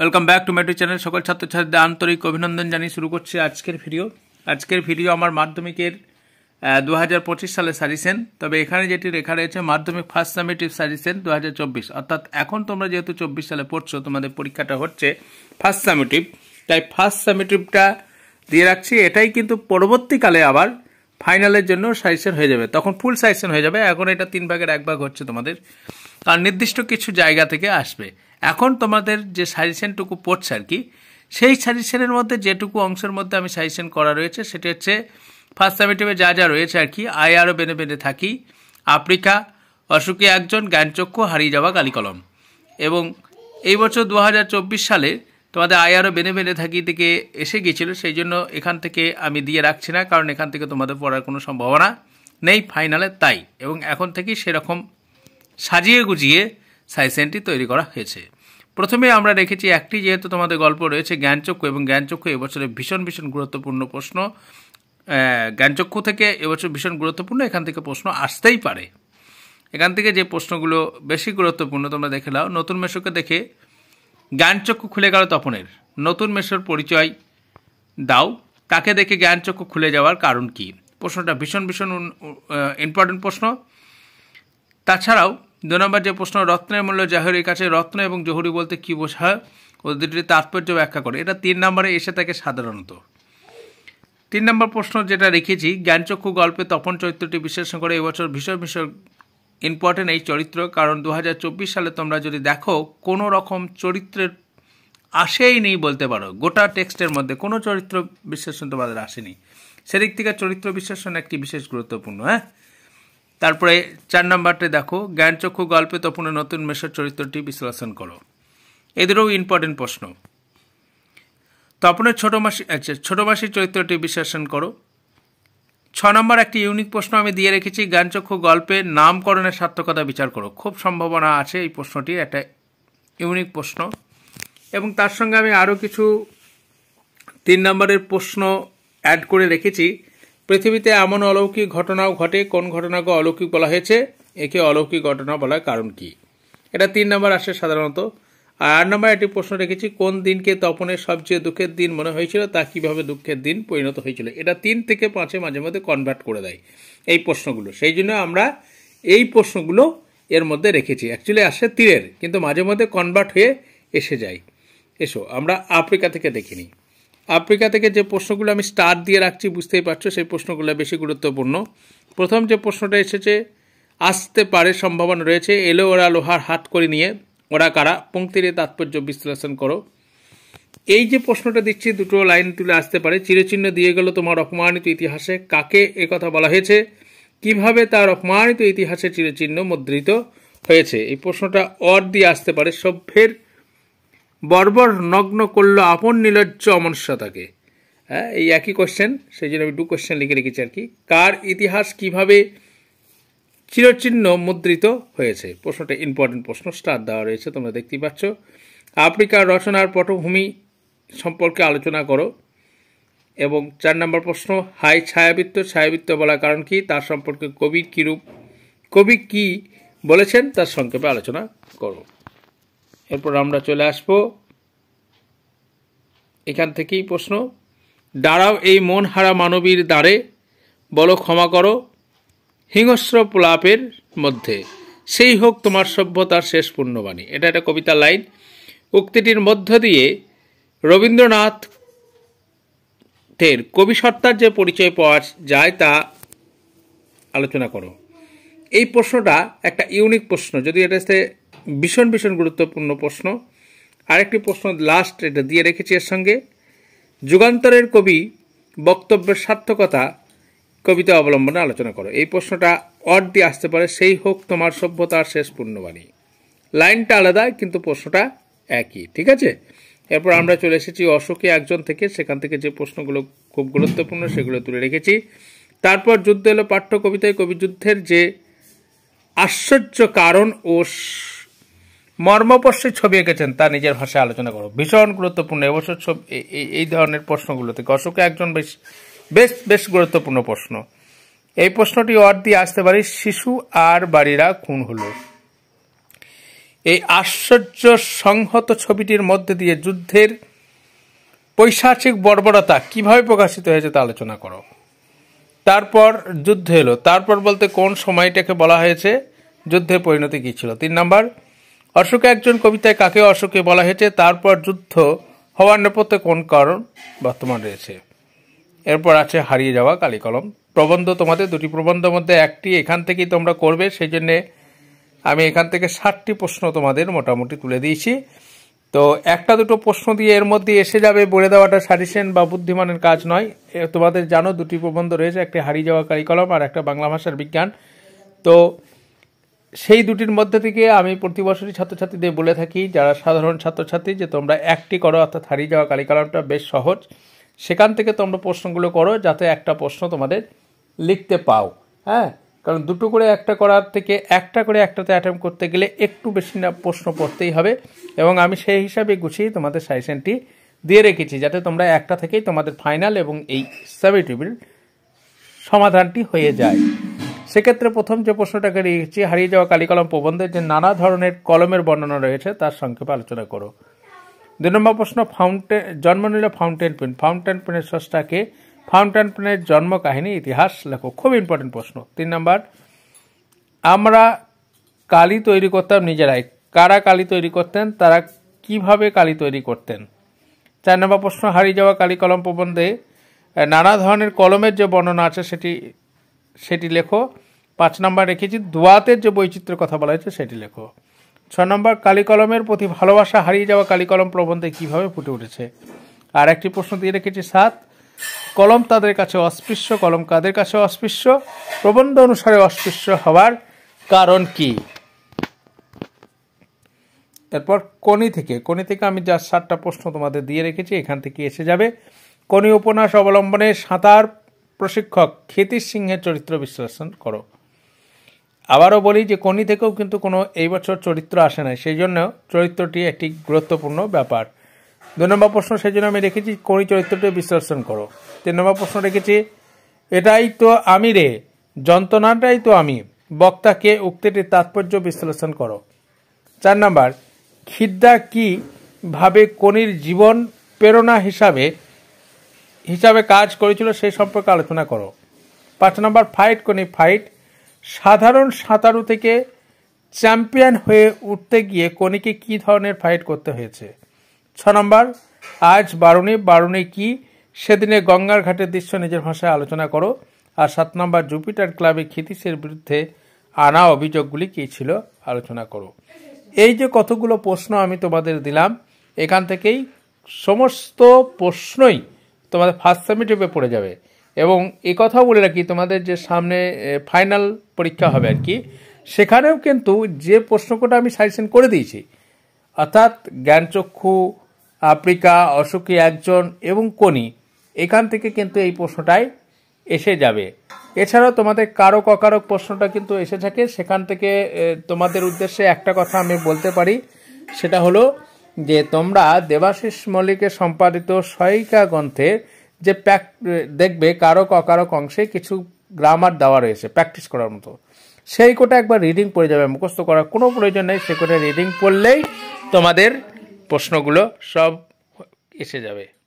welcome back to matric channel সকল ছাত্রছাত্রীদের আন্তরিক অভিনন্দন জানিয়ে শুরু করছে আজকের ভিডিও আজকের ভিডিও আমার মাধ্যমিকের দু হাজার পঁচিশ সালে সাজেশন তবে এখানে যেটি রেখা রয়েছে মাধ্যমিক ফার্স্ট সামেটিভ সাজেশন দু হাজার চব্বিশ অর্থাৎ এখন তোমরা যেহেতু চব্বিশ সালে পড়ছো তোমাদের পরীক্ষাটা হচ্ছে ফার্স্ট সামেটিভ তাই ফার্স্ট সামেটিভটা দিয়ে রাখছি এটাই কিন্তু পরবর্তীকালে আবার ফাইনালের জন্য সাজেশন হয়ে যাবে তখন ফুল সাজেশন হয়ে যাবে এখন এটা তিন ভাগের এক ভাগ হচ্ছে তোমাদের কারণ নির্দিষ্ট কিছু জায়গা থেকে আসবে এখন তোমাদের যে সাজেশনটুকু পড়ছে আর কি সেই সাজেশনের মধ্যে যেটুকু অংশের মধ্যে আমি সাজেশন করা রয়েছে সেটি হচ্ছে ফার্স্ট সামেটিভে যা যা রয়েছে আর কি আয় আরও বেনে বেনে থাকি আফ্রিকা অসুখে একজন জ্ঞানচক্ষু হারিয়ে যাওয়া গালিকলম এবং এই বছর দু সালে তোমাদের আয় আরও বেনে বেনে থাকি থেকে এসে গিয়েছিল সেই জন্য এখান থেকে আমি দিয়ে রাখছি না কারণ এখান থেকে তোমাদের পড়ার কোনো সম্ভাবনা নেই ফাইনালে তাই এবং এখন থেকে সেরকম সাজিয়ে গুজিয়ে সাইসেনটি তৈরি করা হয়েছে প্রথমে আমরা রেখেছি একটি যেহেতু তোমাদের গল্প রয়েছে জ্ঞানচক্ষু এবং জ্ঞানচক্ষু এবছরে ভীষণ ভীষণ গুরুত্বপূর্ণ প্রশ্ন জ্ঞানচক্ষু থেকে এবছর ভীষণ গুরুত্বপূর্ণ এখান থেকে প্রশ্ন আসতেই পারে এখান থেকে যে প্রশ্নগুলো বেশি গুরুত্বপূর্ণ তোমরা দেখে নাও নতুন মেশোকে দেখে জ্ঞানচক্ষু খুলে গেল তপনের নতুন মেশোর পরিচয় দাও তাকে দেখে জ্ঞানচক্ষু খুলে যাওয়ার কারণ কি প্রশ্নটা ভীষণ ভীষণ ইম্পর্টেন্ট প্রশ্ন তাছাড়াও দু নম্বর যে প্রশ্ন রত্নের মূল্য জাহরির কাছে রত্ন এবং জহুরি বলতে কী বোঝায় ও দুটির তাৎপর্য ব্যাখ্যা করে এটা তিন নম্বরে এসে থাকে সাধারণত তিন নম্বর প্রশ্ন যেটা রেখেছি জ্ঞানচক্ষু গল্পে তপন চরিত্রটি বিশ্লেষণ করে এবছর ভীষণ ভীষণ ইম্পর্টেন্ট এই চরিত্র কারণ দু সালে তোমরা যদি দেখো কোনো রকম চরিত্রের আসেই নেই বলতে পারো গোটা টেক্সটের মধ্যে কোনো চরিত্র বিশ্লেষণ তোমাদের আসেনি সেদিক থেকে চরিত্র বিশ্লেষণ একটি বিশেষ গুরুত্বপূর্ণ হ্যাঁ তারপরে চার নম্বরটা দেখো জ্ঞানচক্ষু গল্পে তপন নতুন মেশার চরিত্রটি বিশ্লেষণ করো এদেরও ইম্পর্টেন্ট প্রশ্ন তপনের ছোটো মাসি আচ্ছা ছোটো মাসির চরিত্রটি বিশ্লেষণ করো ছ নম্বর একটি ইউনিক প্রশ্ন আমি দিয়ে রেখেছি জ্ঞানচক্ষু গল্পে নামকরণের সার্থকতা বিচার করো খুব সম্ভাবনা আছে এই প্রশ্নটি একটা ইউনিক প্রশ্ন এবং তার সঙ্গে আমি আরও কিছু তিন নম্বরের প্রশ্ন অ্যাড করে রেখেছি পৃথিবীতে এমন অলৌকিক ঘটনাও ঘটে কোন ঘটনাকে অলৌকিক বলা হয়েছে একে অলৌকিক ঘটনা বলার কারণ কি এটা তিন নম্বর আসে সাধারণত আর আট নম্বর একটি প্রশ্ন রেখেছি কোন দিনকে তপনের সবচেয়ে দুঃখের দিন মনে হয়েছিল তা কীভাবে দুঃখের দিন পরিণত হয়েছিল এটা তিন থেকে পাঁচে মাঝে মধ্যে কনভার্ট করে দেয় এই প্রশ্নগুলো সেই জন্য আমরা এই প্রশ্নগুলো এর মধ্যে রেখেছি অ্যাকচুয়ালি আসে তীরের কিন্তু মাঝে মধ্যে কনভার্ট হয়ে এসে যায় এসো আমরা আফ্রিকা থেকে দেখিনি আফ্রিকা থেকে যে প্রশ্নগুলো আমি স্টার দিয়ে রাখছি বুঝতেই পারছো সেই প্রশ্নগুলো বেশি গুরুত্বপূর্ণ প্রথম যে প্রশ্নটা এসেছে আসতে পারে সম্ভাবনা রয়েছে এলো ওরা লোহার হাত করে নিয়ে ওরা কারা পঙ্ক্তির তাৎপর্য বিশ্লেষণ করো এই যে প্রশ্নটা দিচ্ছি দুটো লাইন তুলে আসতে পারে চিরচিহ্ন দিয়ে গেল তোমার অপমানিত ইতিহাসে কাকে কথা বলা হয়েছে কিভাবে তার অপমানিত ইতিহাসে চিরচিহ্ন মুদ্রিত হয়েছে এই প্রশ্নটা অর দিয়ে আসতে পারে সভ্যের বর্বর নগ্ন করল আপন নিলজ্জ অমনস্যতাকে হ্যাঁ এই একই কোশ্চেন সেই জন্য আমি টু কোশ্চেন লিখে রেখেছি আর কি কার ইতিহাস কিভাবে চিরচিহ্ন মুদ্রিত হয়েছে প্রশ্নটা ইম্পর্টেন্ট প্রশ্ন স্টার দেওয়া রয়েছে তোমরা দেখতেই পাচ্ছ আফ্রিকার রচনার পটভূমি সম্পর্কে আলোচনা করো এবং চার নম্বর প্রশ্ন হাই ছায়াবৃত্ত ছায়াবৃত্ত বলার কারণ কি তার সম্পর্কে কবির কীরূপ কবি কি বলেছেন তার সংক্ষেপে আলোচনা করো এরপর আমরা চলে আসব এখান থেকেই প্রশ্ন দাঁড়াও এই মন হারা মানবীর দ্বারে বলো ক্ষমা করো হিংস্র প্লাপের মধ্যে সেই হোক তোমার সভ্যতার শেষ পূর্ণবাণী এটা একটা কবিতা লাইন উক্তিটির মধ্য দিয়ে রবীন্দ্রনাথ তের কবিসত্তার যে পরিচয় পাওয়া যায় তা আলোচনা করো এই প্রশ্নটা একটা ইউনিক প্রশ্ন যদি এটা ভীষণ ভীষণ গুরুত্বপূর্ণ প্রশ্ন আরেকটি প্রশ্ন লাস্ট এটা দিয়ে রেখেছি এর সঙ্গে যুগান্তরের কবি বক্তব্যের সার্থকতা কবিতা অবলম্বনে আলোচনা করো এই প্রশ্নটা অড দিয়ে আসতে পারে সেই হোক তোমার সভ্যতার শেষ পূর্ণবাণী লাইনটা আলাদা কিন্তু প্রশ্নটা একই ঠিক আছে এরপর আমরা চলে এসেছি অশোকে একজন থেকে সেখান থেকে যে প্রশ্নগুলো খুব গুরুত্বপূর্ণ সেগুলো তুলে রেখেছি তারপর যুদ্ধ এলো পাঠ্য কবিতায় কবি যুদ্ধের যে আশ্চর্য কারণ ও মর্মপর্শী ছবি এঁকেছেন তা নিজের ভাষায় আলোচনা করো ভীষণ গুরুত্বপূর্ণ এবছর ছবি এই ধরনের প্রশ্নগুলো থেকে একজন বেশ বেশ বেশ গুরুত্বপূর্ণ প্রশ্ন এই প্রশ্নটি অর দিয়ে আসতে পারি শিশু আর বাড়িরা খুন হলো এই আশ্চর্য সংহত ছবিটির মধ্যে দিয়ে যুদ্ধের পৈশাচিক বর্বরতা কিভাবে প্রকাশিত হয়েছে তা আলোচনা করো তারপর যুদ্ধ এলো তারপর বলতে কোন সময়টাকে বলা হয়েছে যুদ্ধের পরিণতি কী ছিল তিন নম্বর অশোক একজন কবিতায় কাকে অশোকে বলা হয়েছে তারপর যুদ্ধ হওয়ার নেপথ্যে কোন কারণ বর্তমান রয়েছে এরপর আছে হারিয়ে যাওয়া কালিকলম প্রবন্ধ তোমাদের দুটি প্রবন্ধের মধ্যে একটি এখান থেকেই তোমরা করবে সেই জন্যে আমি এখান থেকে ষাটটি প্রশ্ন তোমাদের মোটামুটি তুলে দিয়েছি তো একটা দুটো প্রশ্ন দিয়ে এর মধ্যে এসে যাবে বলে দেওয়াটা সাজেশন বা বুদ্ধিমানের কাজ নয় তোমাদের জানো দুটি প্রবন্ধ রয়েছে একটি হারিয়ে যাওয়া কারিকলম আর একটা বাংলা ভাষার বিজ্ঞান তো সেই দুটির মধ্যে থেকে আমি প্রতি বছরই ছাত্রছাত্রীদের বলে থাকি যারা সাধারণ ছাত্রছাত্রী যে তোমরা একটি করো অর্থাৎ হারিয়ে যাওয়া কারিকালামটা বেশ সহজ সেখান থেকে তোমরা প্রশ্নগুলো করো যাতে একটা প্রশ্ন তোমাদের লিখতে পাও হ্যাঁ কারণ দুটো করে একটা করার থেকে একটা করে একটাতে অ্যাটেম্প করতে গেলে একটু বেশি না প্রশ্ন পড়তেই হবে এবং আমি সেই হিসাবে গুছিয়ে তোমাদের সাজেশনটি দিয়ে রেখেছি যাতে তোমরা একটা থেকেই তোমাদের ফাইনাল এবং এই সাবমিটিভির সমাধানটি হয়ে যায় সেক্ষেত্রে প্রথম যে প্রশ্নটাকে রেখেছি হারিয়ে যাওয়া কালিকলম প্রবন্ধে যে নানা ধরনের কলমের বর্ণনা রয়েছে তার সংক্ষেপে আলোচনা করো দুই নম্বর প্রশ্ন ফাউন্টেন জন্ম নিল ফাউন্টেন পেন ফাউন্টেন পেনের স্রষ্টাকে ফাউন্টেন পেনের জন্ম কাহিনী ইতিহাস লেখো খুব ইম্পর্টেন্ট প্রশ্ন তিন নম্বর আমরা কালি তৈরি করতাম নিজেরাই কারা কালি তৈরি করতেন তারা কিভাবে কালি তৈরি করতেন চার নম্বর প্রশ্ন হারিয়ে যাওয়া কালি কলম প্রবন্ধে নানা ধরনের কলমের যে বর্ণনা আছে সেটি সেটি লেখো পাঁচ নম্বর রেখেছি দোয়াতের যে বৈচিত্র্যের কথা বলা হয়েছে সেটি লেখো ছ নম্বর কালিকলমের প্রতি ভালোবাসা হারিয়ে যাওয়া কালিকলম প্রবন্ধে কিভাবে ফুটে উঠেছে আর একটি প্রশ্ন দিয়ে রেখেছি সাত কলম তাদের কাছে অস্পৃশ্য কলম কাদের কাছে অস্পৃশ্য প্রবন্ধ অনুসারে অস্পৃশ্য হওয়ার কারণ কি এরপর কনি থেকে কনি থেকে আমি যা সাতটা প্রশ্ন তোমাদের দিয়ে রেখেছি এখান থেকে এসে যাবে কনি উপন্যাস অবলম্বনে সাঁতার প্রশিক্ষক ক্ষিতিশ সিংহের চরিত্র বিশ্লেষণ করো আবারও বলি যে কোনি থেকেও কিন্তু কোনো এই বছর চরিত্র আসে না সেই জন্য চরিত্রটি একটি গুরুত্বপূর্ণ ব্যাপার দু নম্বর প্রশ্ন সেই জন্য আমি রেখেছি কোনি চরিত্রটি বিশ্লেষণ করো তিন নম্বর প্রশ্ন রেখেছি এটাই তো আমি রে যন্ত্রণাটাই তো আমি বক্তাকে উক্তিটির তাৎপর্য বিশ্লেষণ করো চার নম্বর খিদ্দা কি ভাবে কোনির জীবন প্রেরণা হিসাবে হিসাবে কাজ করেছিল সেই সম্পর্কে আলোচনা করো পাঁচ নম্বর ফাইট কোনি ফাইট সাধারণ সাঁতারু থেকে চ্যাম্পিয়ন হয়ে উঠতে গিয়ে কোনিকে কি ধরনের ফাইট করতে হয়েছে ছ নম্বর আজ বারুণী বারুণী কি সেদিনে গঙ্গার ঘাটের দৃশ্য নিজের ভাষায় আলোচনা করো আর সাত নম্বর জুপিটার ক্লাবে খিতিসের বিরুদ্ধে আনা অভিযোগগুলি কী ছিল আলোচনা করো এই যে কতগুলো প্রশ্ন আমি তোমাদের দিলাম এখান থেকেই সমস্ত প্রশ্নই তোমাদের ফার্স্ট সেমিটিভে পড়ে যাবে এবং এ কথাও বলে রাখি তোমাদের যে সামনে ফাইনাল পরীক্ষা হবে আর কি সেখানেও কিন্তু যে প্রশ্নকটা আমি সাজেশন করে দিয়েছি অর্থাৎ জ্ঞানচক্ষু আফ্রিকা অসুখী একজন এবং কোনি এখান থেকে কিন্তু এই প্রশ্নটাই এসে যাবে এছাড়াও তোমাদের কারক অকারক প্রশ্নটা কিন্তু এসে থাকে সেখান থেকে তোমাদের উদ্দেশ্যে একটা কথা আমি বলতে পারি সেটা হলো যে তোমরা দেবাশিস মল্লিকে সম্পাদিত সহায়িকা গ্রন্থের যে প্যাক দেখবে কারক অকারক অংশে কিছু গ্রামার দেওয়া রয়েছে প্র্যাকটিস করার মতো সেই কোটা একবার রিডিং পড়ে যাবে মুখস্থ করার কোনো প্রয়োজন নেই সে কোটা রিডিং পড়লেই তোমাদের প্রশ্নগুলো সব এসে যাবে